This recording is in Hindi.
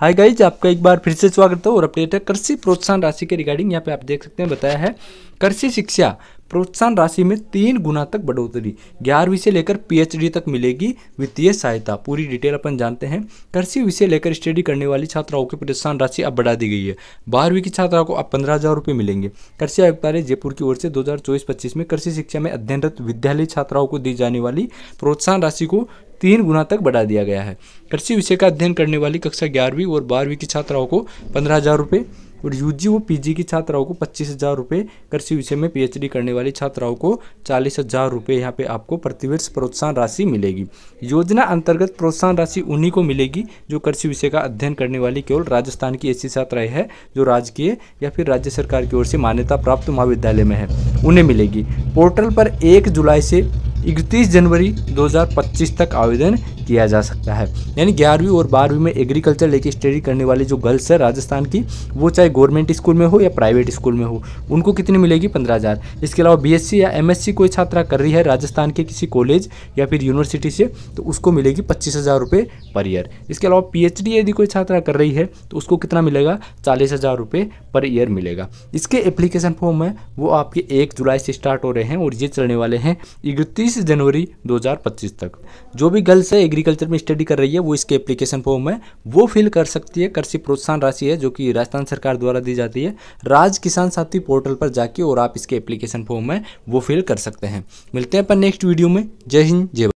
हाय गाइज आपका एक बार फिर से स्वागत है और अपडेट है कृषि प्रोत्साहन राशि के रिगार्डिंग यहाँ पे आप देख सकते हैं बताया है कृषि शिक्षा प्रोत्साहन राशि में तीन गुना तक बढ़ोतरी ग्यारहवीं से लेकर पीएचडी तक मिलेगी वित्तीय सहायता पूरी डिटेल अपन जानते हैं कृषि विषय लेकर स्टडी करने वाली छात्राओं की प्रोत्साहन राशि अब बढ़ा दी गई है बारहवीं की छात्राओं को अब पंद्रह हज़ार रुपये मिलेंगे कृषि आयुक्त ने जयपुर की ओर से दो हज़ार में कृषि शिक्षा में अध्ययनरत विद्यालय छात्राओं को दी जाने वाली प्रोत्साहन राशि को तीन गुना तक बढ़ा दिया गया है कृषि विषय का अध्ययन करने वाली कक्षा ग्यारहवीं और बारहवीं की छात्राओं को पंद्रह हज़ार रुपये और यूजी व पीजी की छात्राओं को पच्चीस हज़ार रुपये कृषि विषय में पीएचडी करने वाली छात्राओं को चालीस हज़ार रुपये यहाँ पे आपको प्रतिवर्ष प्रोत्साहन राशि मिलेगी योजना अंतर्गत प्रोत्साहन राशि उन्हीं को मिलेगी जो कृषि विषय का अध्ययन करने वाली केवल राजस्थान की ऐसी छात्राएं हैं जो राजकीय या फिर राज्य सरकार की ओर से मान्यता प्राप्त महाविद्यालय में है उन्हें मिलेगी पोर्टल पर एक जुलाई से इकतीस जनवरी 2025 तक आवेदन किया जा सकता है यानी ग्यारहवीं और बारहवीं में एग्रीकल्चर लेके स्टडी करने वाले जो गर्ल्स है राजस्थान की वो चाहे गवर्नमेंट स्कूल में हो या प्राइवेट स्कूल में हो उनको कितनी मिलेगी पंद्रह हज़ार इसके अलावा बीएससी या एमएससी कोई छात्रा कर रही है राजस्थान के किसी कॉलेज या फिर यूनिवर्सिटी से तो उसको मिलेगी पच्चीस हज़ार रुपये पर ईयर इसके अलावा पी यदि कोई छात्रा कर रही है तो उसको कितना मिलेगा चालीस हज़ार रुपये पर ईयर मिलेगा इसके एप्लीकेशन फॉर्म है वो आपके एक जुलाई से स्टार्ट हो रहे हैं और ये चलने वाले हैं इकतीस जनवरी 2025 तक जो भी गर्ल्स है एग्रीकल्चर में स्टडी कर रही है वो इसके एप्लीकेशन फॉर्म है वो फिल कर सकती है कृषि प्रोत्साहन राशि है जो कि राजस्थान सरकार द्वारा दी जाती है राज किसान साथी पोर्टल पर जाके और आप इसके एप्लीकेशन फॉर्म है वो फिल कर सकते हैं मिलते हैं अपन नेक्स्ट वीडियो में जय हिंद जय